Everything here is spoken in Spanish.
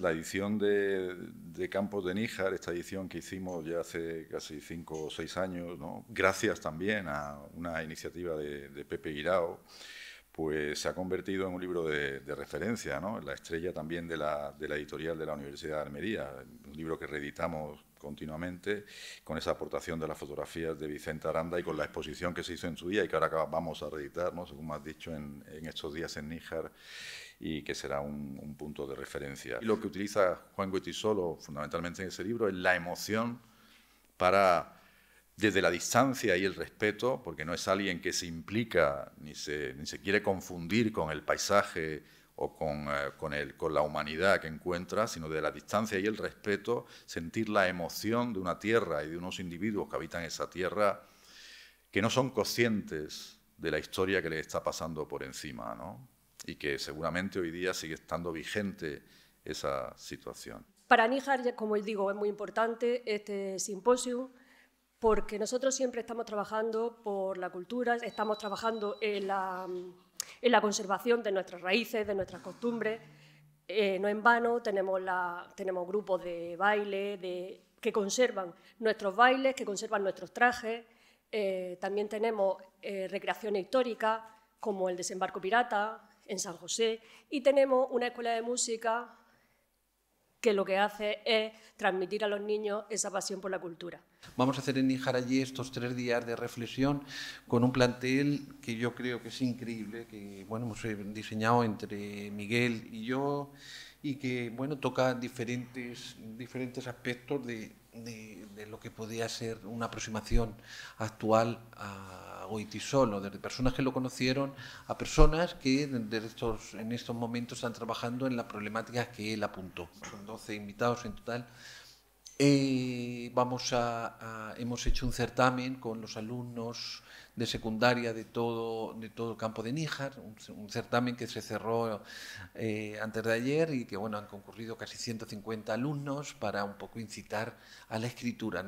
la edición de, Campos de Níjar, esta edición que hicimos ya hace casi cinco o seis años, ¿no? gracias también a una iniciativa de, Pepe Guirao, pues se ha convertido en un libro de, referencia, ¿no? la estrella también de la, de la, editorial de la Universidad de Almería, un libro que reeditamos continuamente, con esa aportación de las fotografías de Vicente Aranda y con la exposición que se hizo en su día y que ahora vamos a reeditar, ¿no? según has dicho, en, estos días en Níjar y que será un, punto de referencia. Y lo que utiliza Juan Guetisolo fundamentalmente en ese libro es la emoción para desde la distancia y el respeto, porque no es alguien que se implica ni se, ni se quiere confundir con el paisaje o con, eh, con, la humanidad que encuentra, sino de la distancia y el respeto, sentir la emoción de una tierra y de unos individuos que habitan esa tierra, que no son conscientes de la historia que les está pasando por encima, ¿no? y que seguramente hoy día sigue estando vigente esa situación. Para Níjar, como digo, es muy importante este simposio porque nosotros siempre estamos trabajando por la cultura, estamos trabajando en la en la conservación de nuestras raíces, de nuestras costumbres. Eh, no en vano tenemos, tenemos grupos de baile de, que conservan nuestros bailes, que conservan nuestros trajes. Eh, también tenemos eh, recreaciones históricas como el desembarco pirata en San José y tenemos una escuela de música que lo que hace es transmitir a los niños esa pasión por la cultura. Vamos a hacer en allí estos tres días de reflexión con un plantel que yo creo que es increíble, que bueno, hemos eh, diseñado entre Miguel y yo y que bueno, toca diferentes, diferentes aspectos de de lo que podía ser una aproximación actual a Oitisolo... desde personas que lo conocieron a personas que desde estos, en estos momentos están trabajando en las problemáticas que él apuntó. Son 12 invitados en total vamos a, hemos hecho un certamen con los alumnos de secundaria de todo, de todo el campo de Níjar, un, certamen que se cerró eh, antes de ayer y que bueno, han concurrido casi 150 alumnos para un poco incitar a la escritura.